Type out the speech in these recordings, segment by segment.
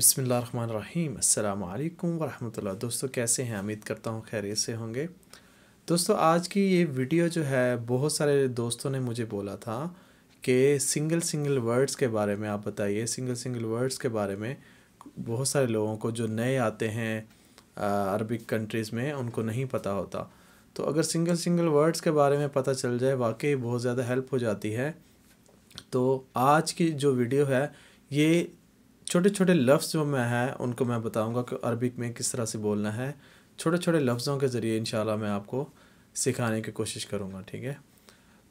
बिसमीम् अल्लाम वरहमतुल्लाह दोस्तों कैसे हैं उम्मीद करता हूँ खैरियत से होंगे दोस्तों आज की ये वीडियो जो है बहुत सारे दोस्तों ने मुझे बोला था कि सिंगल सिंगल वर्ड्स के बारे में आप बताइए सिंगल सिंगल वर्ड्स के बारे में बहुत सारे लोगों को जो नए आते हैं अरबिक कंट्रीज़ में उनको नहीं पता होता तो अगर सिंगल सिंगल वर्ड्स के बारे में पता चल जाए वाकई बहुत ज़्यादा हेल्प हो जाती है तो आज की जो वीडियो है ये छोटे छोटे लफ्ज़ जो मैं हैं उनको मैं बताऊंगा कि अरबिक में किस तरह से बोलना है छोटे छोटे लफ्ज़ों के ज़रिए इन मैं आपको सिखाने की कोशिश करूँगा ठीक है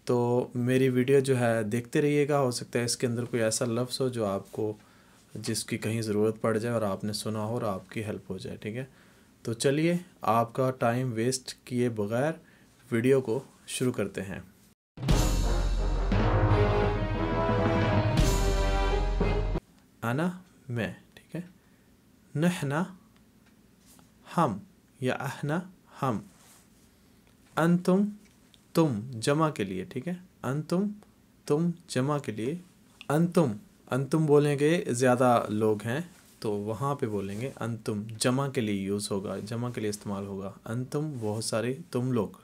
तो मेरी वीडियो जो है देखते रहिएगा हो सकता है इसके अंदर कोई ऐसा लफ्ज़ हो जो आपको जिसकी कहीं ज़रूरत पड़ जाए और आपने सुना हो और आपकी हेल्प हो जाए ठीक है तो चलिए आपका टाइम वेस्ट किए बगैर वीडियो को शुरू करते हैं आना मैं ठीक है नहना हम या अहना हम अंतुम तुम जमा के लिए ठीक है अंतुम तुम जमा के लिए अंतुम अंतुम बोलेंगे ज़्यादा लोग हैं तो वहाँ पे बोलेंगे अंतुम जमा के लिए यूज़ होगा जमा के लिए इस्तेमाल होगा अंतुम बहुत सारे तुम लोग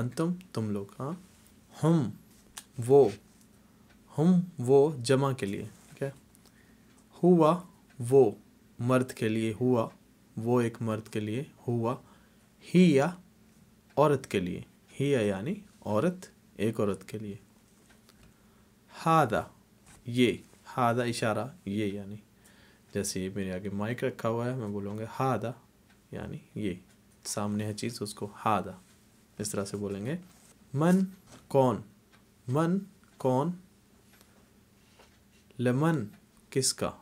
अंतुम तुम लोग हाँ हम वो हम वो जमा के लिए हुआ वो मर्द के लिए हुआ वो एक मर्द के लिए हुआ ही या औरत के लिए ही या यानी औरत एक औरत के लिए हादा ये हादा इशारा ये यानी जैसे ये मेरे आगे माइक रखा हुआ है मैं बोलूँगा हादा यानी ये सामने है चीज़ उसको हादा इस तरह से बोलेंगे मन कौन मन कौन लमन किसका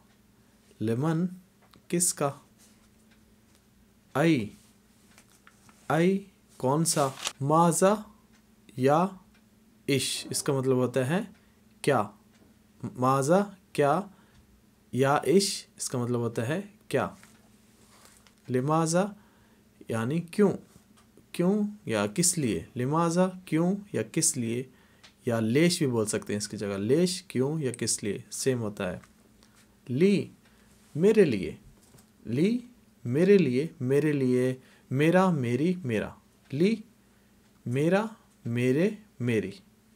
लेमन किसका आई आई कौन सा माजा या इश इसका मतलब होता है क्या माजा क्या या इश इसका मतलब होता है क्या लिमाजा यानी क्यों क्यों या किस लिए लिमाजा क्यों या किस लिए या लेश भी बोल सकते हैं इसकी जगह लेश क्यों या किस लिए सेम होता है ली मेरे लिए ली मेरे लिए मेरे लिए मेरा मेरी मेरा ली मेरा मेरे मेरी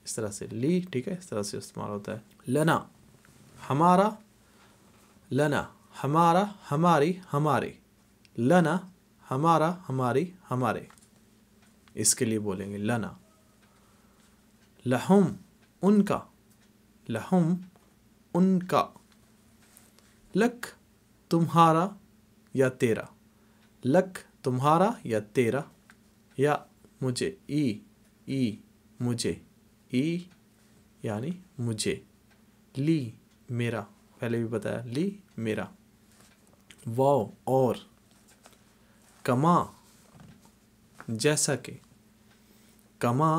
इस तरह से ली ठीक है इस तरह से इस्तेमाल होता है लना हमारा लना हमारा हमारी हमारे लना हमारा हमारी हमारे इसके लिए बोलेंगे लना लहुम उनका लहुम उनका लख तुम्हारा या तेरा लक तुम्हारा या तेरा या मुझे ई ई मुझे ई यानी मुझे ली मेरा पहले भी बताया ली मेरा वाओ और कमा जैसा के कमा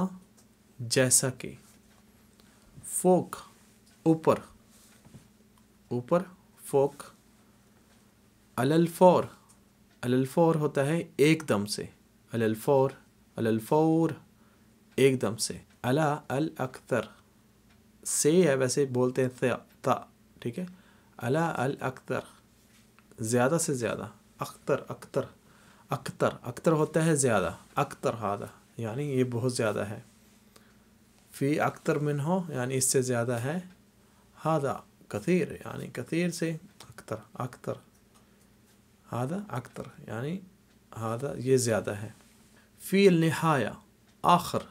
जैसा के फोक ऊपर ऊपर फोक अलफ़ोर अलफ़ोर होता है एकदम से अलफ़ोर अलफौर एकदम से अला अल अख्तर से है वैसे बोलते हैं ता ठीक है अला अल अख्तर ज़्यादा से ज़्यादा अख्तर अख्तर अख्तर अख्तर होता है ज़्यादा अख्तर हादा यानी ये बहुत ज़्यादा है फ़ी अख्तर मिन हो यानी इससे ज़्यादा है हादा कथीर यानी कथीर से अख्तर अख्तर هذا أكثر يعني هذا ये زيادة है في النهاية آخر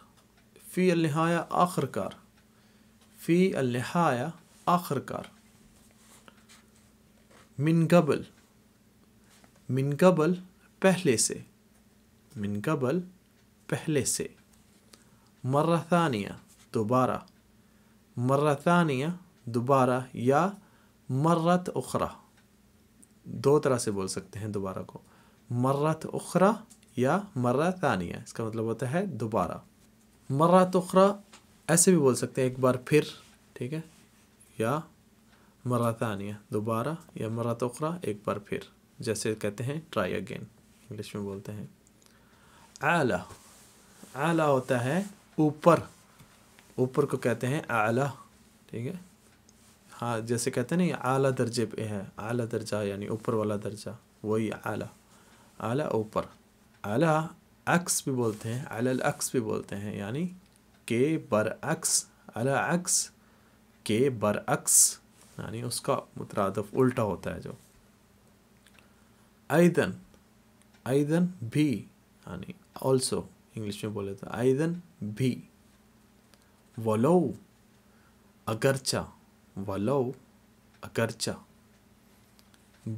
في النهاية آخر كار في النهاية آخر كار من قبل من قبل पहले من قبل पहले مرة ثانية دوبارة مرة ثانية دوبارة يا مرة أخرى दो तरह से बोल सकते हैं दोबारा को मर्रत उखरा या मर्रा तानिया इसका मतलब होता है दोबारा मर्रा तखरा ऐसे भी बोल सकते हैं एक बार फिर ठीक है या मर्रा तानिया दोबारा या मर्रा तखरा एक बार फिर जैसे कहते हैं ट्राई अगेन इंग्लिश में बोलते हैं आला आला होता है ऊपर ऊपर को कहते हैं आला ठीक है हाँ जैसे कहते हैं ना आला दर्जे पे है आला दर्जा यानी ऊपर वाला दर्जा वही आला आला ऊपर आला अक्स भी बोलते हैं आला अक्स भी बोलते हैं यानी के बरअक्स अला अक्स के बरअक्स यानी उसका मुतरदफ उल्टा होता है जो आयदन आयदन भी यानी ऑल्सो इंग्लिश में बोले तो आयदन भी वलो अगरचा वलो अगरचा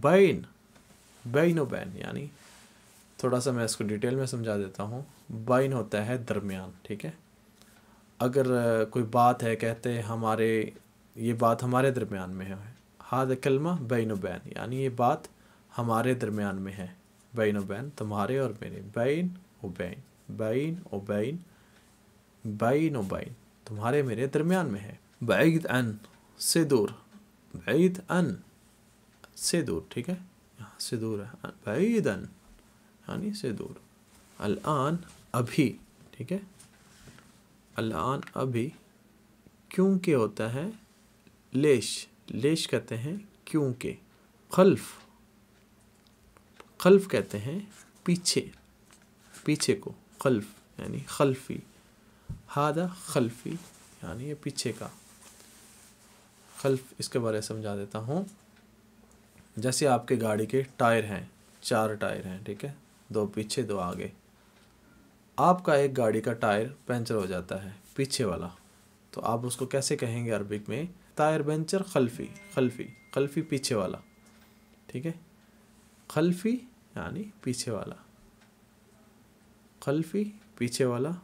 बैन बैनो बैन यानी थोड़ा सा मैं इसको डिटेल में समझा देता हूँ बैन होता है दरमियान ठीक है अगर कोई बात है कहते हमारे ये बात हमारे दरमियान में है हाद कलमा बैन बैन यानी ये बात हमारे दरमियान में है बैन बैन तुम्हारे और मेरे बैन ओ बैन बैन ओ बैन बैन ओ बैन तुम्हारे मेरे दरमियान में है बैद अन से दूर बैद अन से दूर ठीक है यहाँ से दूर है बैद अन यानी से दूर अलान अभी ठीक है अलान अभी क्यों के होता है लेश लेश कहते हैं क्यों के खल्फ खल्फ कहते हैं पीछे पीछे को खल्फ यानी खल्फी हादा खल्फी यानी ये पीछे का खल्फ इसके बारे में समझा देता हूँ जैसे आपके गाड़ी के टायर हैं चार टायर हैं ठीक है दो पीछे दो आगे आपका एक गाड़ी का टायर पंचर हो जाता है पीछे वाला तो आप उसको कैसे कहेंगे अरबिक में टायर पंचर खल्फी खल्फी खल्फी पीछे वाला ठीक है खल्फी यानी पीछे वाला खल्फी पीछे वाला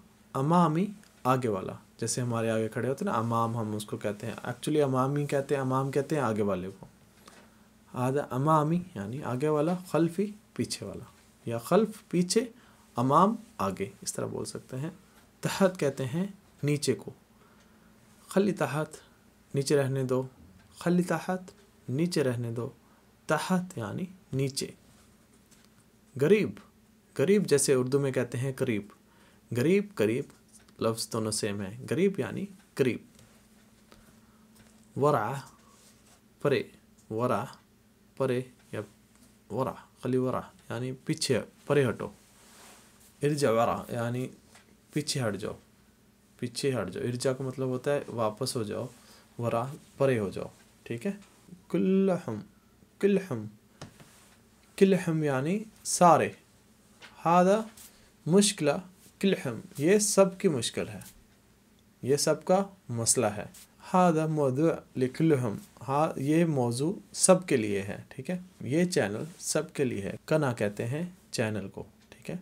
अमामी आगे वाला जैसे हमारे आगे खड़े होते हैं ना अमाम हम उसको कहते हैं एक्चुअली अमाम ही कहते हैं अमाम कहते हैं आगे वाले को आधा अमामी यानी आगे वाला ही पीछे वाला या खल्फ पीछे अमाम आगे इस तरह बोल सकते हैं तहत कहते हैं नीचे को खली तहत नीचे रहने दो खली तहत नीचे रहने दो तहत यानी नीचे गरीब गरीब जैसे उर्दू में कहते हैं करीब गरीब करीब लफ्ज़ दोनों सेम है गरीब यानी करीब वरा परे वरा परे या वरा खली वरा यानी पीछे परे हटो इर्जा वरा यानी पीछे हट जाओ पीछे हट जाओ इर्जा का मतलब होता है वापस हो जाओ वरा परे हो जाओ ठीक है कुल्लहम किलहम किलहम यानी सारे हादा मुश्किला किलहम ये सब की मुश्किल है ये सब का मसला है हा द मौजू लिखलहम हा ये मौजू सब के लिए है ठीक है ये चैनल सब के लिए है कना कहते हैं चैनल को ठीक है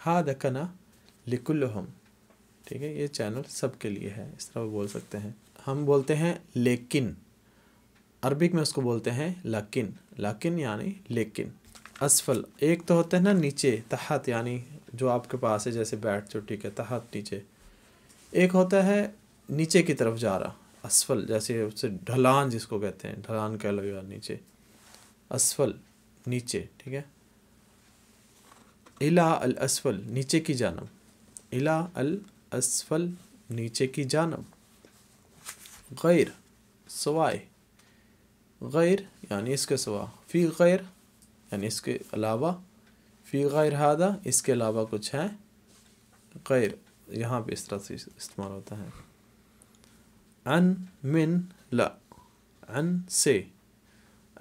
हा द कना लिखुलहम ठीक है ये चैनल सब के लिए है इस तरह बोल सकते हैं हम बोलते हैं लेकिन अरबिक में उसको बोलते हैं लकिन लकिन यानी लेकिन असफल एक तो होते हैं ना नीचे तहत यानी जो आपके पास है जैसे बैठ जो ठीक है तहत नीचे एक होता है नीचे की तरफ जा रहा असफल जैसे उससे ढलान जिसको कहते हैं ढलान कह लो या नीचे असफल नीचे ठीक है इला अल असफल नीचे की जानब इला अल असफल नीचे की जानब गैर सवाए गैर यानी इसके सवा फ़ी गैर यानी इसके अलावा फ़ी गैर हादा इसके अलावा कुछ है गैर यहाँ पे इस तरह से इस्तेमाल होता है अन मिन ला अन से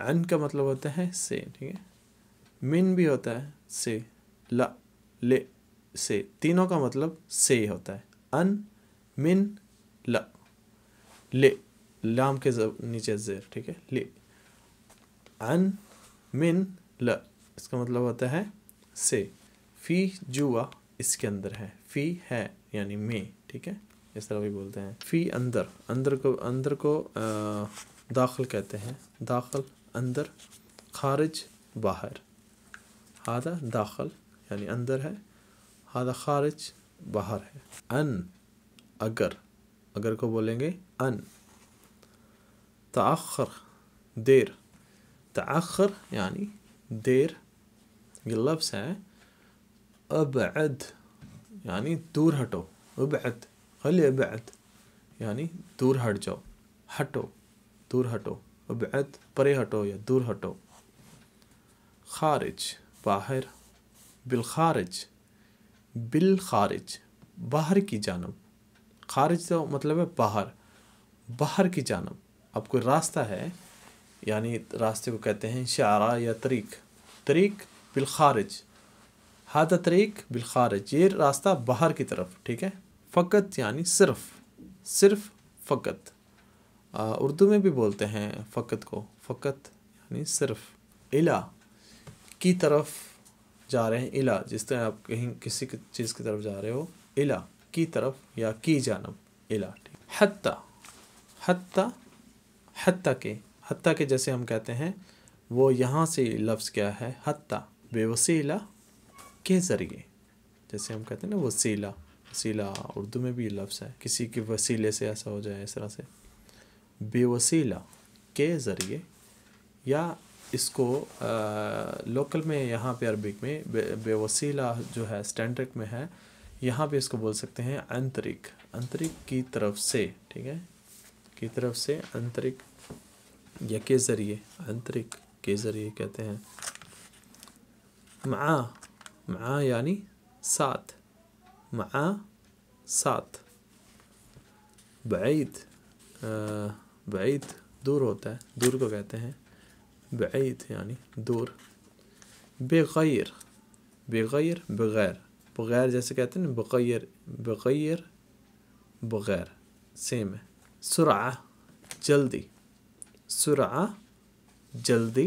अन का मतलब होता है से ठीक है मिन भी होता है से ला ले से तीनों का मतलब से होता है अन मिन ला ले लाम के नीचे जेर ठीक है ले अन मिन ल इसका मतलब होता है से फी जुआ इसके अंदर है फी है यानी में ठीक है इस तरह भी बोलते हैं फी अंदर अंदर को अंदर को आ, दाखिल कहते हैं दाखिल अंदर खारिज बाहर हादा दाखिल यानी अंदर है हादा खारिज बाहर है अन अगर अगर को बोलेंगे अन तखर देर तखर यानी देर ये लफ्स है अब यानी दूर हटो अब खाली अब यानी दूर हट जाओ हटो दूर हटो अबअद परे हटो या दूर हटो खारिज बाहर खारिज बिल खारिज बाहर की जानब खारिज तो मतलब है बाहर बाहर की जानब अब कोई रास्ता है यानी रास्ते को कहते हैं शारा या तरीक तरीक बिलखारज हाथ तरीक बिलखारज ये रास्ता बाहर की तरफ ठीक है फ़कत यानी सिर्फ सिर्फ फ़कत उर्दू में भी बोलते हैं फ़कत को फ़कत यानी सिर्फ इला की तरफ जा रहे हैं इला जिस तरह आप कहीं किसी चीज़ की तरफ जा रहे हो इला की तरफ या की जानब इला हत्ता हत्ता हत्ता के हत्ता के जैसे हम कहते हैं वो यहाँ से लफ्ज़ क्या है हत्ता बेवसीला के ज़रिए जैसे हम कहते हैं ना वसीला वसीला उर्दू में भी ये लफ्ज़ है किसी के वसीले से ऐसा हो जाए इस तरह से बेवसीला के ज़रिए या इसको आ, लोकल में यहाँ पे अरबिक में बे, बेवसीला जो है स्टैंडर्ड में है यहाँ पे इसको बोल सकते हैं अंतरिक अंतरिक की तरफ से ठीक है की तरफ से अंतरिक या के ज़रिए आंतरिक के ज़रिए कहते हैं मा मा यानी साथ मआ साथ बैद बैद दूर होता है दूर को कहते हैं बैद यानी दूर बेगैर बेगैर बग़ैर बग़ैर जैसे कहते हैं ना बग़ैर बग़ैर बग़ैर सेम है सुरा जल्दी सुरा जल्दी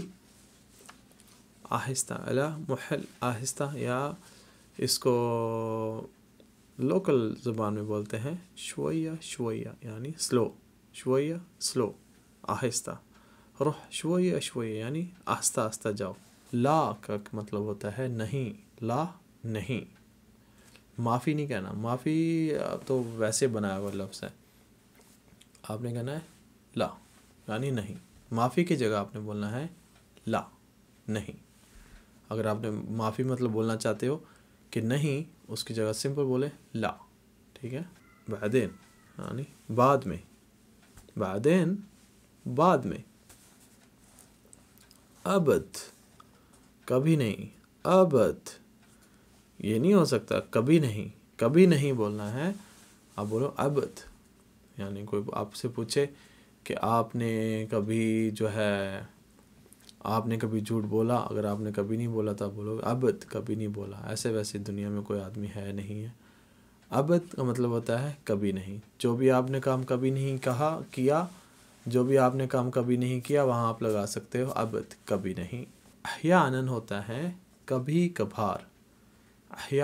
आहिस्ता अला मुहल आहिस्ता या इसको लोकल ज़ुबान में बोलते हैं शोया शोया यानी स्लो शोया स्लो आहिस्ता रुह शोया शोया यानी आस्ता आस्ता जाओ ला का मतलब होता है नहीं ला नहीं माफ़ी नहीं कहना माफ़ी तो वैसे बनाया हुआ लफ्ज़ है आपने कहना है ला यानी नहीं माफ़ी की जगह आपने बोलना है ला नहीं अगर आपने माफ़ी मतलब बोलना चाहते हो कि नहीं उसकी जगह सिंपल बोले ला ठीक है बादेन यानी बाद में बादेन बाद में अबद कभी नहीं अबद ये नहीं हो सकता कभी नहीं कभी नहीं बोलना है आप बोलो अबद यानी कोई आपसे पूछे कि आपने कभी जो है आपने कभी झूठ बोला अगर आपने कभी नहीं बोला तो आप बोलोगे अब कभी नहीं बोला ऐसे वैसे दुनिया में कोई आदमी है नहीं है अब का मतलब होता है कभी नहीं जो भी आपने काम कभी नहीं कहा किया जो भी आपने काम कभी नहीं किया वहाँ आप लगा सकते हो अब कभी नहीं आनंद होता है कभी कभार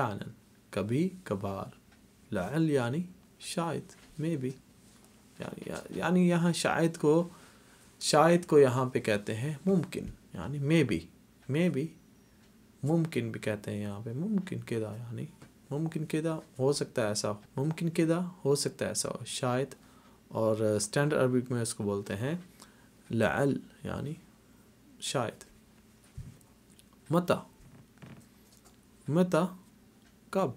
आनंद कभी कभार लाल यानी शायद मे बी या, यानी यहाँ शायद को शायद को यहाँ पे कहते हैं मुमकिन यानी मे बी मे बी मुमकिन भी कहते हैं यहाँ पे मुमकिन किदा यानी मुमकिन किदा हो सकता है ऐसा मुमकिन किदा हो सकता है ऐसा हो शायद और स्टैंडर्ड अरबिक में इसको बोलते हैं लाल यानी शायद मता मता कब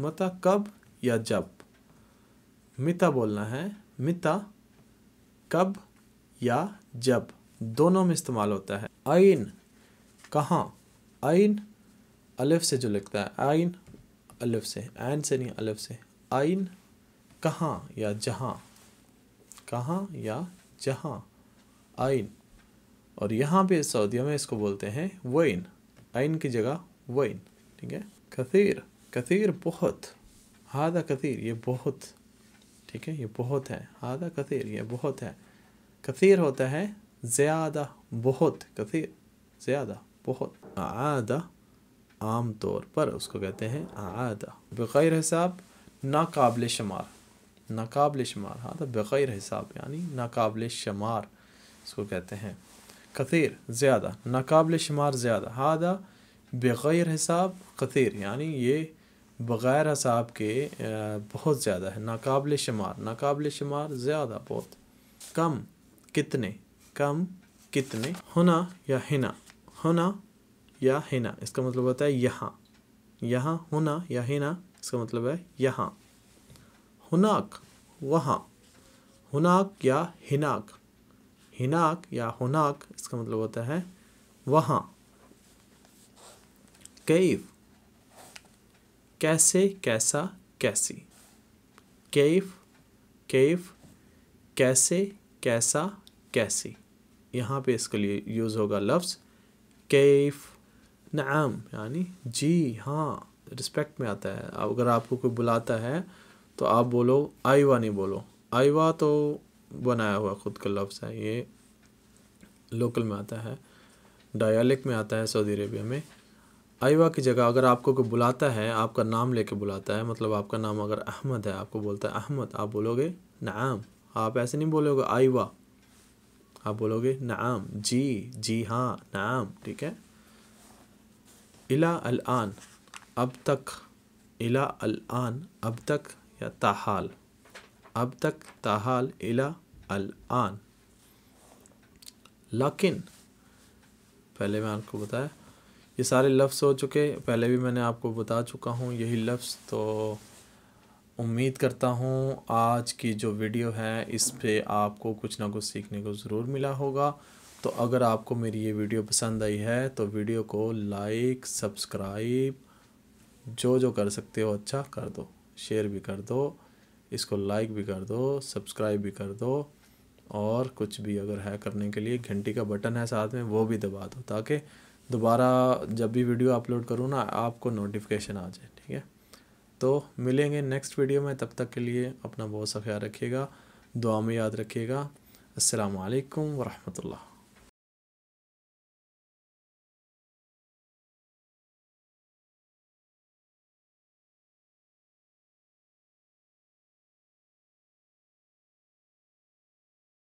मता कब या जब मिता बोलना है मिता कब या जब दोनों में इस्तेमाल होता है आइन कहाँ आइन अलिफ से जो लिखता है आइन अलिफ से आन से नहीं अलिफ से आइन कहाँ या जहाँ कहाँ या जहाँ आइन और यहाँ पे सऊदिया में इसको बोलते हैं वइन आइन की जगह वइन ठीक है कतीर कतीर बहुत हादा कथीर ये बहुत ठीक है ये बहुत है आधा कसीर ये बहुत है कसीर होता है ज़्यादा बहुत कसीर ज़्यादा बहुत आधा आम तौर पर उसको कहते हैं आधा बग़ैर हिसाब नाकबल शुमार नाकबल शुमार आधा ब़ैर बग़ैर हिसाब यानी नाकबल शुमार उसको कहते हैं कसीर ज़्यादा नाकबल शुमार ज़्यादा आधा बग़ैर हिसाब कसीर यानी ये बग़ैर हिसाब के बहुत ज़्यादा है नाकबिल शुमार नाकबिल शुमार ज़्यादा बहुत कम कितने कम कितने होना या हिना होना या हिना इसका मतलब होता है यहाँ यहाँ होना या हिना इसका मतलब है यहाँ हुनाक वहाँ हुनाक या हिनाक हिनाक या हुनाक इसका मतलब होता है वहाँ कैफ कैसे कैसा कैसी केफ केफ कैसे कैसा कैसी यहाँ पे इसके लिए यूज़ होगा लफ्ज़ केफ नाम यानी जी हाँ रिस्पेक्ट में आता है अगर आपको कोई बुलाता है तो आप बोलो आईवा नहीं बोलो आईवा तो बनाया हुआ ख़ुद का लफ्ज़ है ये लोकल में आता है डायलिक में आता है सऊदी अरेबिया में आइवा की जगह अगर आपको कोई बुलाता है आपका नाम लेके बुलाता है मतलब आपका नाम अगर अहमद है आपको बोलता है अहमद आप बोलोगे नाम आप ऐसे नहीं बोलोगे आइवा आप बोलोगे नाम जी जी हाँ नाम ठीक है इला अल आन अब तक इला अल आन अब तक या ताहाल अब तक ताहाल इला अल आन लेकिन पहले मैं आपको बताया ये सारे लफ्ज़ हो चुके पहले भी मैंने आपको बता चुका हूँ यही लफ्ज़ तो उम्मीद करता हूँ आज की जो वीडियो है इस पर आपको कुछ ना कुछ सीखने को ज़रूर मिला होगा तो अगर आपको मेरी ये वीडियो पसंद आई है तो वीडियो को लाइक सब्सक्राइब जो जो कर सकते हो अच्छा कर दो शेयर भी कर दो इसको लाइक भी कर दो सब्सक्राइब भी कर दो और कुछ भी अगर है करने के लिए घंटी का बटन है साथ में वो भी दबा दो ताकि दोबारा जब भी वीडियो अपलोड करूँ ना आपको नोटिफिकेशन आ जाए ठीक है तो मिलेंगे नेक्स्ट वीडियो में तब तक के लिए अपना बहुत सा ख्याल रखिएगा दुआ में याद रखिएगा असलकम वरहमल्ला